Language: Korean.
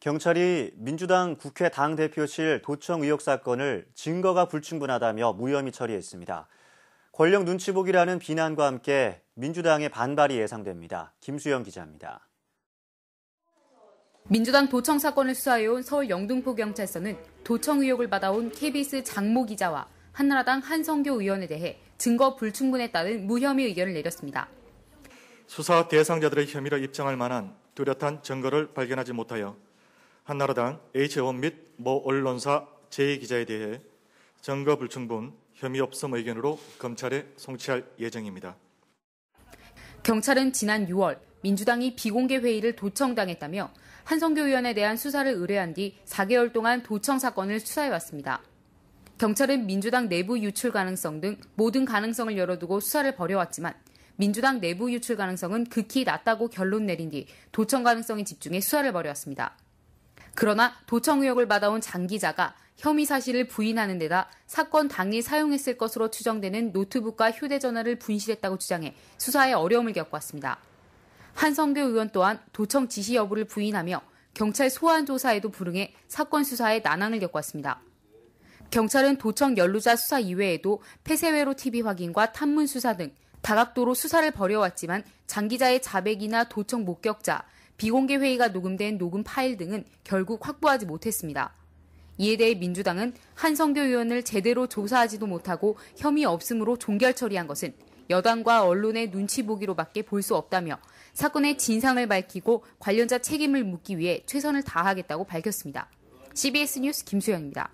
경찰이 민주당 국회 당대표실 도청 의혹 사건을 증거가 불충분하다며 무혐의 처리했습니다. 권력 눈치 보기라는 비난과 함께 민주당의 반발이 예상됩니다. 김수영 기자입니다. 민주당 도청 사건을 수사해온 서울 영등포경찰서는 도청 의혹을 받아온 KBS 장모 기자와 한나라당 한성교 의원에 대해 증거 불충분에 따른 무혐의 의견을 내렸습니다. 수사 대상자들의 혐의를 입증할 만한 뚜렷한 증거를 발견하지 못하여 한나라당 H원 및 모 언론사 제2기자에 대해 증거 불충분 혐의 없음 의견으로 검찰에 송치할 예정입니다. 경찰은 지난 6월 민주당이 비공개 회의를 도청당했다며 한성교 의원에 대한 수사를 의뢰한 뒤 4개월 동안 도청 사건을 수사해왔습니다. 경찰은 민주당 내부 유출 가능성 등 모든 가능성을 열어두고 수사를 벌여왔지만 민주당 내부 유출 가능성은 극히 낮다고 결론 내린 뒤 도청 가능성에 집중해 수사를 벌여왔습니다. 그러나 도청 의혹을 받아온 장 기자가 혐의 사실을 부인하는 데다 사건 당일 사용했을 것으로 추정되는 노트북과 휴대전화를 분실했다고 주장해 수사에 어려움을 겪었습니다. 한성규 의원 또한 도청 지시 여부를 부인하며 경찰 소환 조사에도 불응해 사건 수사에 난항을 겪었습니다. 경찰은 도청 연루자 수사 이외에도 폐쇄회로 TV 확인과 탐문 수사 등 다각도로 수사를 벌여왔지만 장 기자의 자백이나 도청 목격자, 비공개 회의가 녹음된 녹음 파일 등은 결국 확보하지 못했습니다. 이에 대해 민주당은 한성교 의원을 제대로 조사하지도 못하고 혐의 없음으로 종결 처리한 것은 여당과 언론의 눈치 보기로밖에 볼 수 없다며 사건의 진상을 밝히고 관련자 책임을 묻기 위해 최선을 다하겠다고 밝혔습니다. CBS 뉴스 김수영입니다.